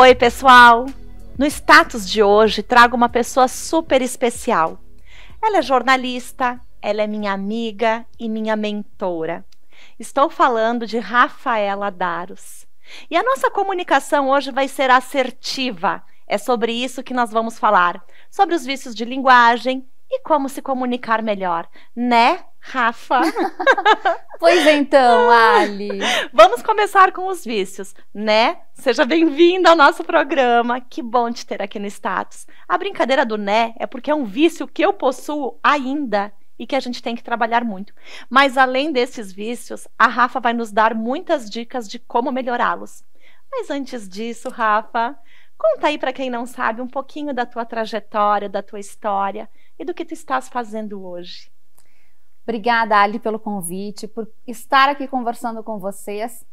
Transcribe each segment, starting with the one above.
Oi, pessoal! No status de hoje trago uma pessoa super especial. Ela é jornalista, ela é minha amiga e minha mentora. Estou falando de Rafaela Daros. E a nossa comunicação hoje vai ser assertiva. É sobre isso que nós vamos falar, sobre os vícios de linguagem e como se comunicar melhor, né, Rafa? pois então, Ali. Vamos começar com os vícios, né? Seja bem-vinda ao nosso programa. Que bom te ter aqui no status. A brincadeira do né é porque é um vício que eu possuo ainda e que a gente tem que trabalhar muito. Mas além desses vícios, a Rafa vai nos dar muitas dicas de como melhorá-los. Mas antes disso, Rafa, Conta aí para quem não sabe um pouquinho da tua trajetória, da tua história e do que tu estás fazendo hoje. Obrigada, Ali, pelo convite, por estar aqui conversando com vocês.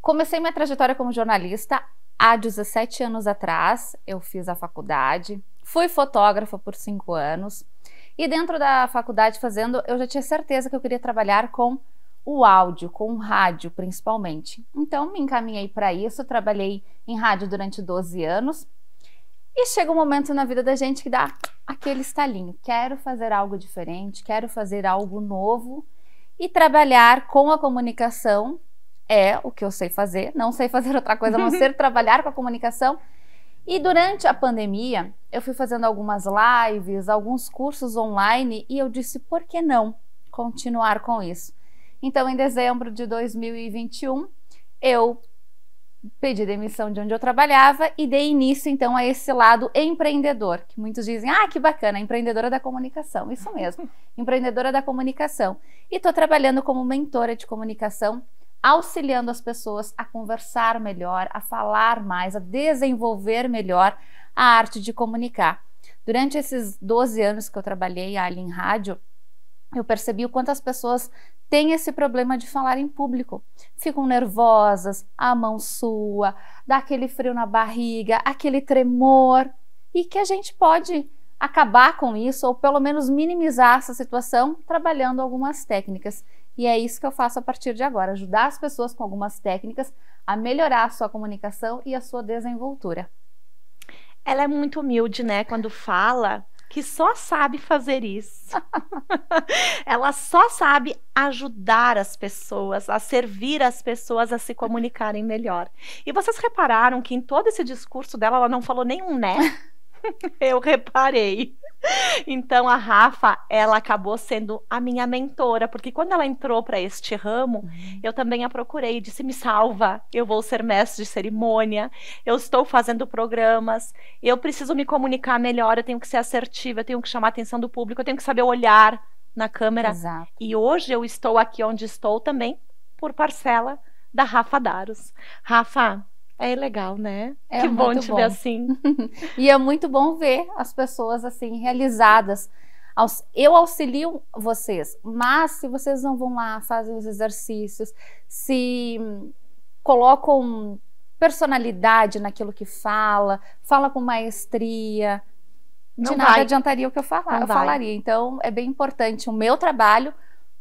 Comecei minha trajetória como jornalista há 17 anos atrás. Eu fiz a faculdade, fui fotógrafa por cinco anos e dentro da faculdade fazendo, eu já tinha certeza que eu queria trabalhar com o áudio, com o rádio principalmente. Então me encaminhei para isso, trabalhei em rádio durante 12 anos e chega um momento na vida da gente que dá aquele estalinho: quero fazer algo diferente, quero fazer algo novo. E trabalhar com a comunicação é o que eu sei fazer, não sei fazer outra coisa a não ser trabalhar com a comunicação. E durante a pandemia, eu fui fazendo algumas lives, alguns cursos online e eu disse: por que não continuar com isso? Então, em dezembro de 2021, eu pedi demissão de onde eu trabalhava e dei início então a esse lado empreendedor, que muitos dizem: "Ah, que bacana, empreendedora da comunicação". Isso mesmo, empreendedora da comunicação. E estou trabalhando como mentora de comunicação, auxiliando as pessoas a conversar melhor, a falar mais, a desenvolver melhor a arte de comunicar. Durante esses 12 anos que eu trabalhei ali em rádio, eu percebi o quanto as pessoas têm esse problema de falar em público. Ficam nervosas, a mão sua, dá aquele frio na barriga, aquele tremor. E que a gente pode acabar com isso, ou pelo menos minimizar essa situação, trabalhando algumas técnicas. E é isso que eu faço a partir de agora: ajudar as pessoas com algumas técnicas a melhorar a sua comunicação e a sua desenvoltura. Ela é muito humilde, né? Quando fala, que só sabe fazer isso. ela só sabe ajudar as pessoas, a servir as pessoas a se comunicarem melhor. E vocês repararam que em todo esse discurso dela, ela não falou nenhum né? Eu reparei. Então a Rafa, ela acabou sendo a minha mentora, porque quando ela entrou para este ramo, uhum. eu também a procurei, disse: "Me salva, eu vou ser mestre de cerimônia, eu estou fazendo programas, eu preciso me comunicar melhor, eu tenho que ser assertiva, eu tenho que chamar a atenção do público, eu tenho que saber olhar na câmera". Exato. E hoje eu estou aqui onde estou também por parcela da Rafa Daros. Rafa, é legal, né? É que bom te bom. ver assim. e é muito bom ver as pessoas assim realizadas. Eu auxilio vocês, mas se vocês não vão lá, fazem os exercícios, se colocam personalidade naquilo que fala, fala com maestria, de não nada vai. adiantaria o que eu, falar, eu falaria. Então, é bem importante o meu trabalho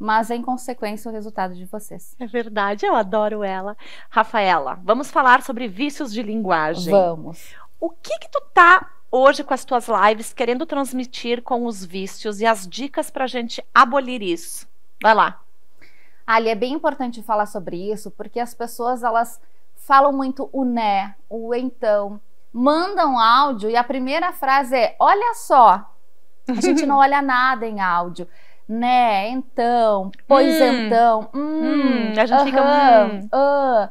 mas em consequência o resultado de vocês. É verdade, eu adoro ela. Rafaela, vamos falar sobre vícios de linguagem. Vamos. O que que tu tá hoje com as tuas lives querendo transmitir com os vícios e as dicas para a gente abolir isso? Vai lá. Ali é bem importante falar sobre isso porque as pessoas elas falam muito o né, o então, mandam áudio e a primeira frase é: olha só, a gente não olha nada em áudio né, então, pois hum. então, hum, hum, a gente uh -huh, fica. Hum. Uh,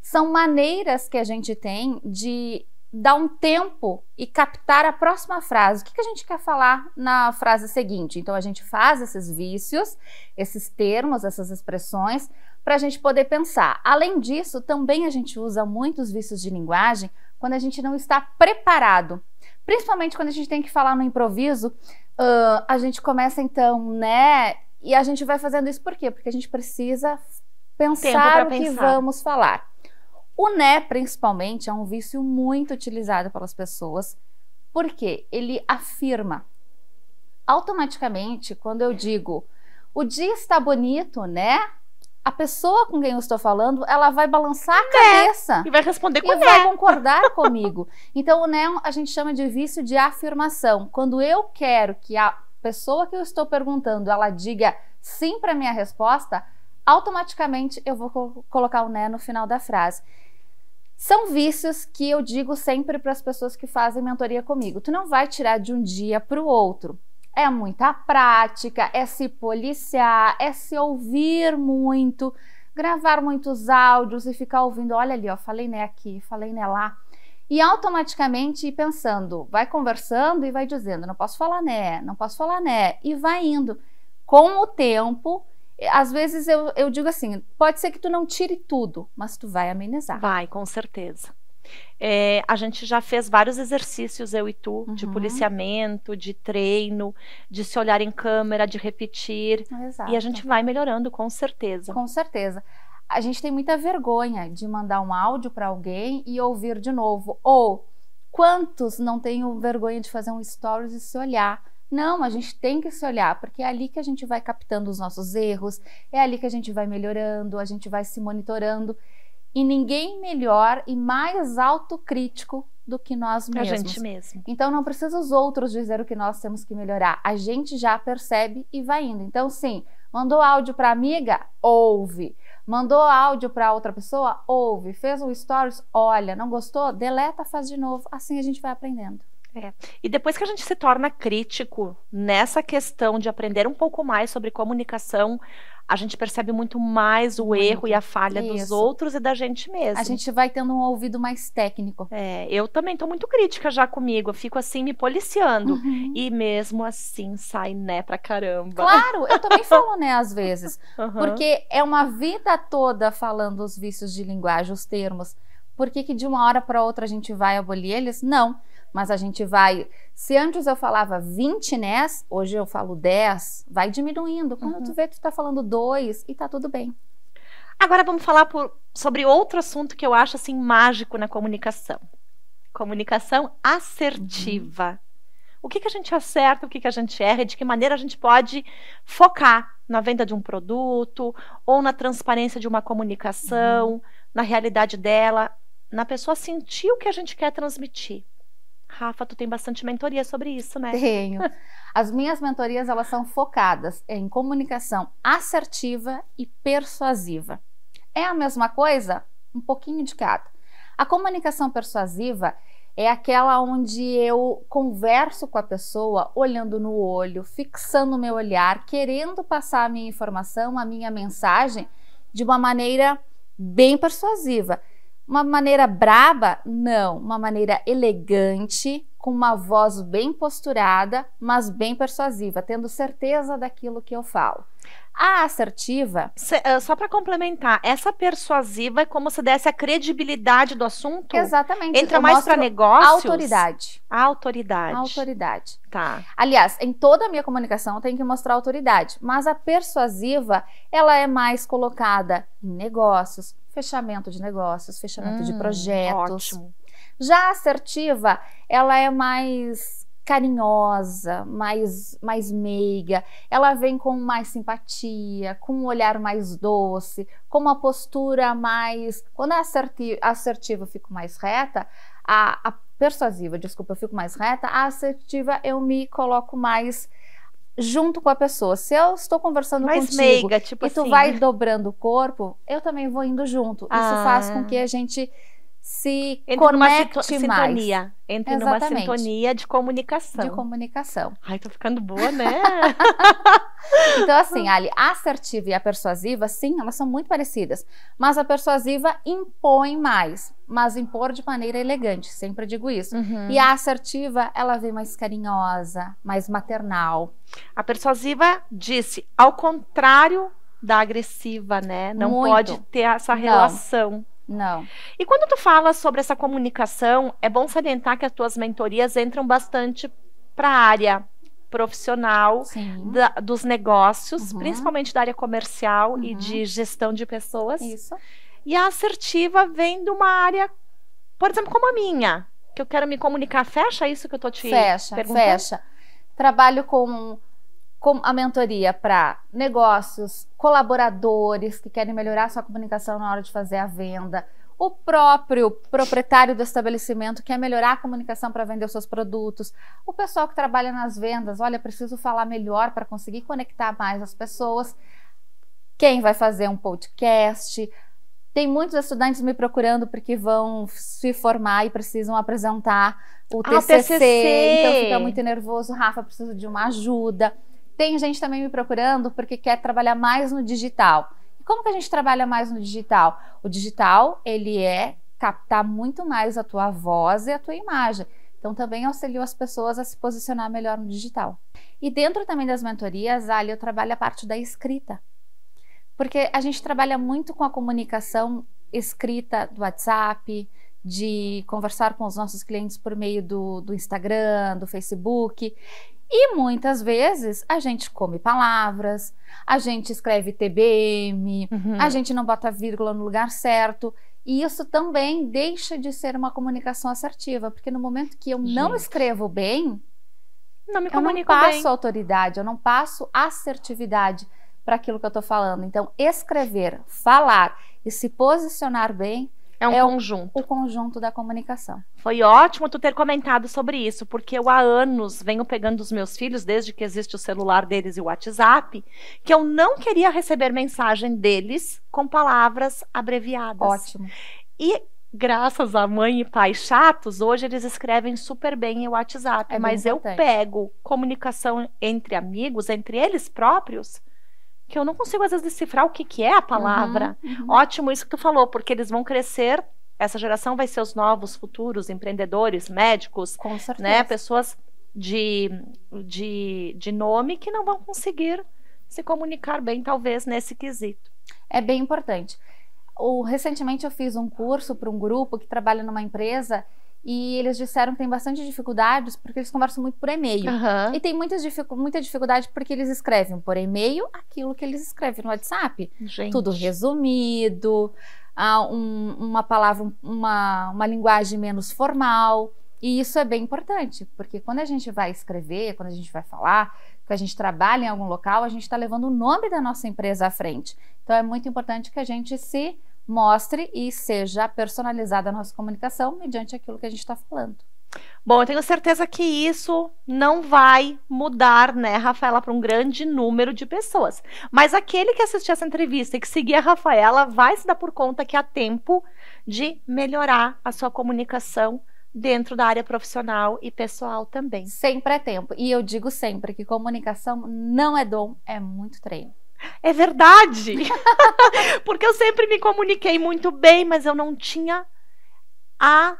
são maneiras que a gente tem de dar um tempo e captar a próxima frase. O que, que a gente quer falar na frase seguinte? Então a gente faz esses vícios, esses termos, essas expressões, para a gente poder pensar. Além disso, também a gente usa muitos vícios de linguagem quando a gente não está preparado Principalmente quando a gente tem que falar no improviso, uh, a gente começa então, né? E a gente vai fazendo isso por quê? Porque a gente precisa pensar o que pensar. vamos falar. O né, principalmente, é um vício muito utilizado pelas pessoas, porque ele afirma. Automaticamente, quando eu digo o dia está bonito, né? a pessoa com quem eu estou falando, ela vai balançar a é, cabeça. E vai responder com E vai é. concordar comigo. Então, o néon a gente chama de vício de afirmação. Quando eu quero que a pessoa que eu estou perguntando, ela diga sim para minha resposta, automaticamente eu vou co colocar o né no final da frase. São vícios que eu digo sempre para as pessoas que fazem mentoria comigo. Tu não vai tirar de um dia para o outro é muita prática, é se policiar, é se ouvir muito, gravar muitos áudios e ficar ouvindo, olha ali, ó, falei né aqui, falei né lá. E automaticamente ir pensando, vai conversando e vai dizendo, não posso falar né, não posso falar né, e vai indo. Com o tempo, às vezes eu, eu digo assim, pode ser que tu não tire tudo, mas tu vai amenizar. Vai, com certeza. É, a gente já fez vários exercícios, eu e tu, uhum. de policiamento, de treino, de se olhar em câmera, de repetir. Exato. E a gente vai melhorando, com certeza. Com certeza. A gente tem muita vergonha de mandar um áudio para alguém e ouvir de novo. Ou quantos não têm vergonha de fazer um stories e se olhar? Não, a gente tem que se olhar, porque é ali que a gente vai captando os nossos erros, é ali que a gente vai melhorando, a gente vai se monitorando. E ninguém melhor e mais autocrítico do que nós mesmos. A gente mesmo. Então não precisa os outros dizer o que nós temos que melhorar. A gente já percebe e vai indo. Então sim, mandou áudio para amiga, ouve. Mandou áudio para outra pessoa, ouve. Fez um stories, olha, não gostou, deleta, faz de novo. Assim a gente vai aprendendo. É. E depois que a gente se torna crítico nessa questão de aprender um pouco mais sobre comunicação, a gente percebe muito mais o muito. erro e a falha Isso. dos outros e da gente mesmo. A gente vai tendo um ouvido mais técnico. É, eu também tô muito crítica já comigo, eu fico assim me policiando. Uhum. E mesmo assim sai né pra caramba. Claro, eu também falo né às vezes. Uhum. Porque é uma vida toda falando os vícios de linguagem, os termos. Por que, que de uma hora para outra a gente vai abolir eles? Não mas a gente vai. Se antes eu falava 20 NES, hoje eu falo 10, vai diminuindo. Quando uhum. tu vê, tu está falando 2 e está tudo bem. Agora vamos falar por, sobre outro assunto que eu acho assim mágico na comunicação. Comunicação assertiva. Uhum. O que, que a gente acerta, o que, que a gente erra, e de que maneira a gente pode focar na venda de um produto, ou na transparência de uma comunicação, uhum. na realidade dela, na pessoa sentir o que a gente quer transmitir. Rafa, tu tem bastante mentoria sobre isso, né? Tenho. As minhas mentorias, elas são focadas em comunicação assertiva e persuasiva. É a mesma coisa? Um pouquinho de cada. A comunicação persuasiva é aquela onde eu converso com a pessoa olhando no olho, fixando o meu olhar, querendo passar a minha informação, a minha mensagem de uma maneira bem persuasiva. Uma maneira braba? Não, uma maneira elegante, com uma voz bem posturada, mas bem persuasiva, tendo certeza daquilo que eu falo. A assertiva. Se, uh, ah, só para complementar, essa persuasiva é como se desse a credibilidade do assunto? Exatamente. Entra eu mais para negócios? Autoridade. A autoridade. A autoridade. Tá. Aliás, em toda a minha comunicação eu tenho que mostrar autoridade, mas a persuasiva, ela é mais colocada em negócios, fechamento de negócios, fechamento hum, de projetos. Ótimo. Já a assertiva, ela é mais carinhosa, mais, mais meiga, ela vem com mais simpatia, com um olhar mais doce, com uma postura mais. Quando a é assertiva, assertiva eu fico mais reta, a, a persuasiva, desculpa, eu fico mais reta, a assertiva eu me coloco mais junto com a pessoa. Se eu estou conversando Mais contigo meiga, tipo e tu assim. vai né? dobrando o corpo, eu também vou indo junto. Ah. Isso faz com que a gente se entre conecte numa mais. Sintonia. Entre Exatamente. numa sintonia de comunicação. De comunicação. Ai, tô ficando boa, né? Então, assim, Ali, a assertiva e a persuasiva, sim, elas são muito parecidas. Mas a persuasiva impõe mais, mas impor de maneira elegante, sempre digo isso. Uhum. E a assertiva, ela vem mais carinhosa, mais maternal. A persuasiva disse, ao contrário da agressiva, né? Não muito. pode ter essa relação. Não. Não. E quando tu fala sobre essa comunicação, é bom salientar que as tuas mentorias entram bastante para a área profissional da, dos negócios, uhum. principalmente da área comercial uhum. e de gestão de pessoas. Isso. E a assertiva vem de uma área, por exemplo, como a minha, que eu quero me comunicar. Fecha isso que eu estou te fecha, perguntando? Fecha, Trabalho com, com a mentoria para negócios, colaboradores que querem melhorar sua comunicação na hora de fazer a venda, o próprio proprietário do estabelecimento quer melhorar a comunicação para vender os seus produtos, o pessoal que trabalha nas vendas, olha, preciso falar melhor para conseguir conectar mais as pessoas, quem vai fazer um podcast. Tem muitos estudantes me procurando porque vão se formar e precisam apresentar o ah, TCC, TCC. então fica muito nervoso, Rafa, preciso de uma ajuda. Tem gente também me procurando porque quer trabalhar mais no digital. E como que a gente trabalha mais no digital? O digital, ele é captar muito mais a tua voz e a tua imagem. Então também auxiliou as pessoas a se posicionar melhor no digital. E dentro também das mentorias, ali eu trabalho a parte da escrita. Porque a gente trabalha muito com a comunicação escrita do WhatsApp, de conversar com os nossos clientes por meio do, do Instagram, do Facebook. E muitas vezes a gente come palavras, a gente escreve TBM, uhum. a gente não bota vírgula no lugar certo. E isso também deixa de ser uma comunicação assertiva, porque no momento que eu gente. não escrevo bem, não me eu não passo bem. autoridade, eu não passo assertividade para aquilo que eu estou falando. Então, escrever, falar e se posicionar bem é um é conjunto. O, o, conjunto da comunicação. Foi ótimo tu ter comentado sobre isso, porque eu há anos venho pegando os meus filhos, desde que existe o celular deles e o WhatsApp, que eu não queria receber mensagem deles com palavras abreviadas. Ótimo. E graças a mãe e pai chatos, hoje eles escrevem super bem em WhatsApp, é mas eu pego comunicação entre amigos, entre eles próprios, que eu não consigo às vezes decifrar o que, que é a palavra. Uhum, uhum, Ótimo isso que tu falou, porque eles vão crescer, essa geração vai ser os novos futuros empreendedores, médicos, né, pessoas de, de, de nome que não vão conseguir se comunicar bem, talvez, nesse quesito. É bem importante. O, recentemente eu fiz um curso para um grupo que trabalha numa empresa e eles disseram que tem bastante dificuldades porque eles conversam muito por e-mail. Uhum. E tem muitas dificu muita dificuldade porque eles escrevem por e-mail aquilo que eles escrevem no WhatsApp. Gente. Tudo resumido, um, uma palavra, uma, uma linguagem menos formal. E isso é bem importante, porque quando a gente vai escrever, quando a gente vai falar, que a gente trabalha em algum local, a gente está levando o nome da nossa empresa à frente. Então é muito importante que a gente se mostre e seja personalizada a nossa comunicação mediante aquilo que a gente está falando. Bom, eu tenho certeza que isso não vai mudar, né, Rafaela, para um grande número de pessoas. Mas aquele que assistir essa entrevista e que seguir a Rafaela vai se dar por conta que há tempo de melhorar a sua comunicação dentro da área profissional e pessoal também. Sempre é tempo. E eu digo sempre que comunicação não é dom, é muito treino é verdade. Porque eu sempre me comuniquei muito bem, mas eu não tinha a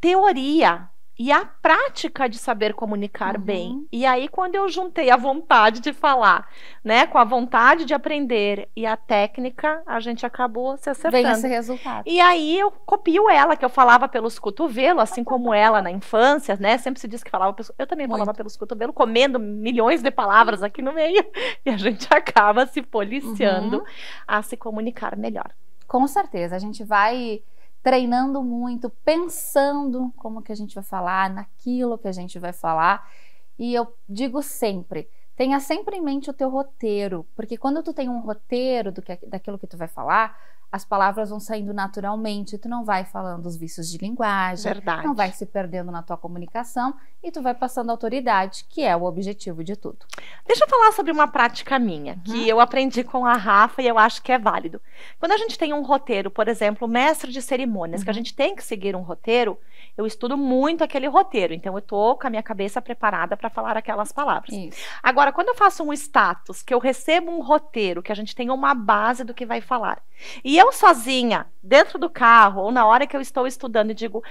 teoria e a prática de saber comunicar uhum. bem. E aí, quando eu juntei a vontade de falar, né, com a vontade de aprender e a técnica, a gente acabou se acertando. Vem esse resultado. E aí eu copio ela, que eu falava pelos cotovelos, assim como ela na infância, né, sempre se diz que falava, eu também falava Muito. pelos cotovelos, comendo milhões de palavras aqui no meio, e a gente acaba se policiando uhum. a se comunicar melhor. Com certeza, a gente vai treinando muito, pensando como que a gente vai falar, naquilo que a gente vai falar. E eu digo sempre, tenha sempre em mente o teu roteiro, porque quando tu tem um roteiro do que, daquilo que tu vai falar, as palavras vão saindo naturalmente, tu não vai falando os vícios de linguagem, Verdade. não vai se perdendo na tua comunicação e tu vai passando autoridade, que é o objetivo de tudo. Deixa eu falar sobre uma prática minha, uhum. que eu aprendi com a Rafa e eu acho que é válido. Quando a gente tem um roteiro, por exemplo, mestre de cerimônias, uhum. que a uhum. gente tem que seguir um roteiro, eu estudo muito aquele roteiro, então eu tô com a minha cabeça preparada para falar aquelas palavras. Isso. Agora, quando eu faço um status, que eu recebo um roteiro, que a gente tem uma base do que vai falar, e eu sozinha, dentro do carro, ou na hora que eu estou estudando, digo,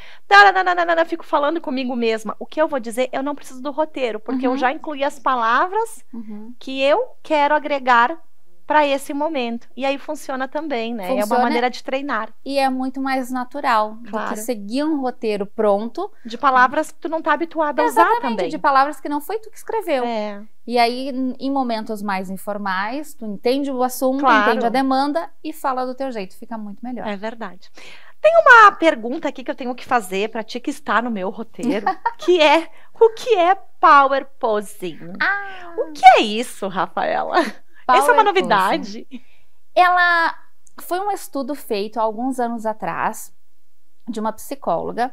fico falando comigo mesma, o que eu vou dizer, eu não preciso do roteiro, porque uhum. eu já incluí as palavras uhum. que eu quero agregar para esse momento. E aí funciona também, né? Funciona é uma maneira de treinar. E é muito mais natural claro. do que seguir um roteiro pronto. De palavras que tu não tá habituado a Exatamente, usar também. de palavras que não foi tu que escreveu. É. E aí, em momentos mais informais, tu entende o assunto, claro. entende a demanda e fala do teu jeito. Fica muito melhor. É verdade. Tem uma pergunta aqui que eu tenho que fazer para ti que está no meu roteiro, que é o que é power posing? Ah. O que é isso, Rafaela? Power Essa é uma novidade. Ela foi um estudo feito há alguns anos atrás de uma psicóloga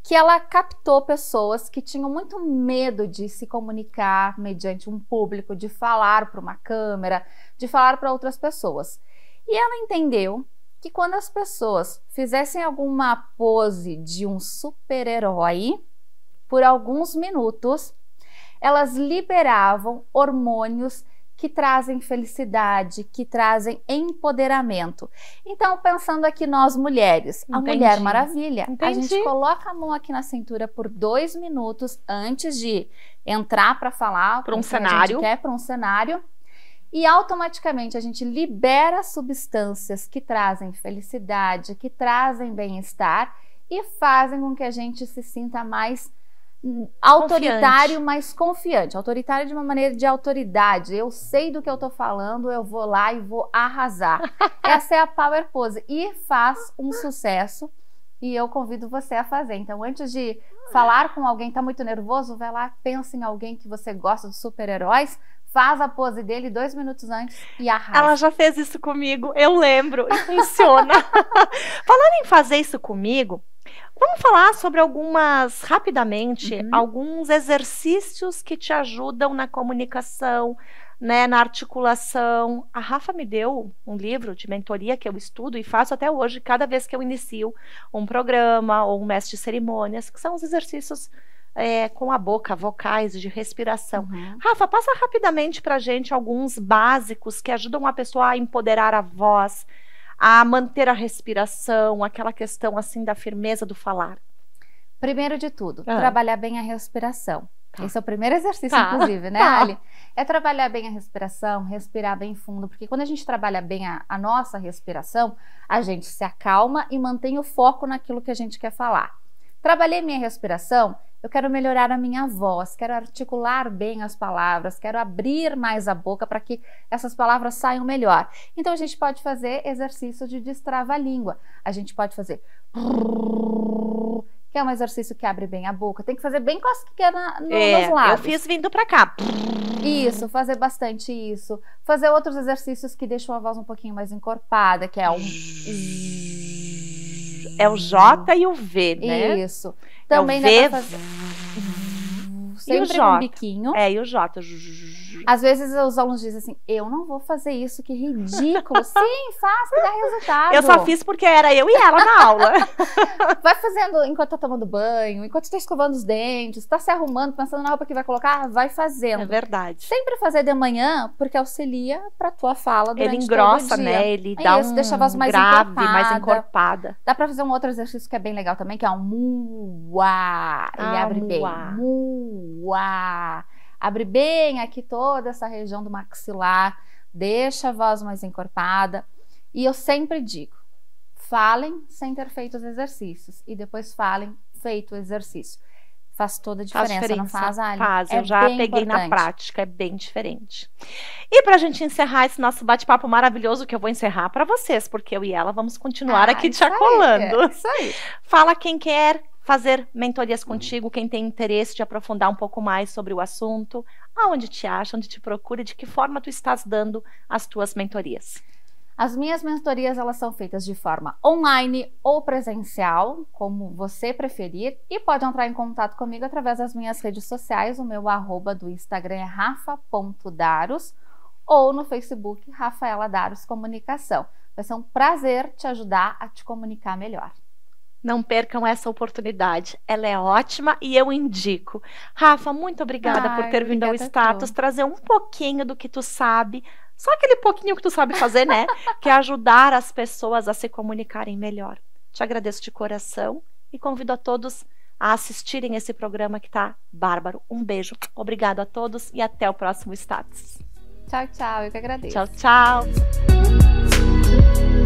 que ela captou pessoas que tinham muito medo de se comunicar mediante um público, de falar para uma câmera, de falar para outras pessoas. E ela entendeu que quando as pessoas fizessem alguma pose de um super-herói por alguns minutos, elas liberavam hormônios que trazem felicidade, que trazem empoderamento. Então, pensando aqui nós mulheres, Entendi. a Mulher Maravilha, Entendi. a gente coloca a mão aqui na cintura por dois minutos antes de entrar para falar para um cenário, quer para um cenário. E automaticamente a gente libera substâncias que trazem felicidade, que trazem bem-estar e fazem com que a gente se sinta mais autoritário, confiante. mas confiante. Autoritário de uma maneira de autoridade. Eu sei do que eu tô falando, eu vou lá e vou arrasar. Essa é a power pose e faz um sucesso e eu convido você a fazer. Então, antes de falar com alguém tá muito nervoso, vai lá, pensa em alguém que você gosta de super-heróis, faz a pose dele dois minutos antes e arrasa. Ela já fez isso comigo, eu lembro, e funciona. Falando em fazer isso comigo, Vamos falar sobre algumas, rapidamente, uhum. alguns exercícios que te ajudam na comunicação, né, na articulação. A Rafa me deu um livro de mentoria que eu estudo e faço até hoje, cada vez que eu inicio um programa ou um mestre de cerimônias, que são os exercícios é, com a boca, vocais de respiração. Uhum. Rafa, passa rapidamente para gente alguns básicos que ajudam a pessoa a empoderar a voz, a manter a respiração, aquela questão assim da firmeza do falar? Primeiro de tudo, ah. trabalhar bem a respiração. Tá. Esse é o primeiro exercício, tá. inclusive, né, tá. Ali? É trabalhar bem a respiração, respirar bem fundo, porque quando a gente trabalha bem a, a nossa respiração, a gente se acalma e mantém o foco naquilo que a gente quer falar. Trabalhei minha respiração, eu quero melhorar a minha voz, quero articular bem as palavras, quero abrir mais a boca para que essas palavras saiam melhor. Então a gente pode fazer exercício de destrava a língua. A gente pode fazer que é um exercício que abre bem a boca. Tem que fazer bem cosquinha na, no, é, nos lábios. Eu fiz vindo para cá. Isso, fazer bastante isso. Fazer outros exercícios que deixam a voz um pouquinho mais encorpada, que é É o J e o V, né? Isso. Também é o V. Dá pra fazer. Sempre e o J. Um biquinho. É, e o J. Às vezes os alunos dizem assim: eu não vou fazer isso, que ridículo. Sim, faz que dá resultado. Eu só fiz porque era eu e ela na aula. vai fazendo enquanto tá tomando banho, enquanto tá escovando os dentes, tá se arrumando, pensando na roupa que vai colocar, vai fazendo. É verdade. Sempre fazer de manhã, porque auxilia pra tua fala durante Ele engrossa, né? Ele dá isso, um deixa a voz mais grave, encorpada. mais encorpada. Dá pra fazer um outro exercício que é bem legal também, que é um muá. Ele ah, abre muá. bem. Muá. Abre bem aqui toda essa região do maxilar, deixa a voz mais encorpada. E eu sempre digo: falem sem ter feito os exercícios e depois falem feito o exercício. Faz toda a diferença, faz diferença. não faz, Ali? Faz, é eu já peguei importante. na prática, é bem diferente. E para a gente encerrar esse nosso bate-papo maravilhoso, que eu vou encerrar para vocês, porque eu e ela vamos continuar ah, aqui te acolando. é, isso aí. Fala quem quer, fazer mentorias uhum. contigo, quem tem interesse de aprofundar um pouco mais sobre o assunto, aonde te acha, onde te procura e de que forma tu estás dando as tuas mentorias. As minhas mentorias elas são feitas de forma online ou presencial, como você preferir, e pode entrar em contato comigo através das minhas redes sociais, o meu arroba do Instagram é rafa.daros ou no Facebook Rafaela Daros Comunicação. Vai ser um prazer te ajudar a te comunicar melhor. Não percam essa oportunidade. Ela é ótima e eu indico. Rafa, muito obrigada Ai, por ter vindo ao status trazer um pouquinho do que tu sabe. Só aquele pouquinho que tu sabe fazer, né? que é ajudar as pessoas a se comunicarem melhor. Te agradeço de coração e convido a todos a assistirem esse programa que tá bárbaro. Um beijo. Obrigado a todos e até o próximo status. Tchau, tchau. Eu que agradeço. Tchau, tchau.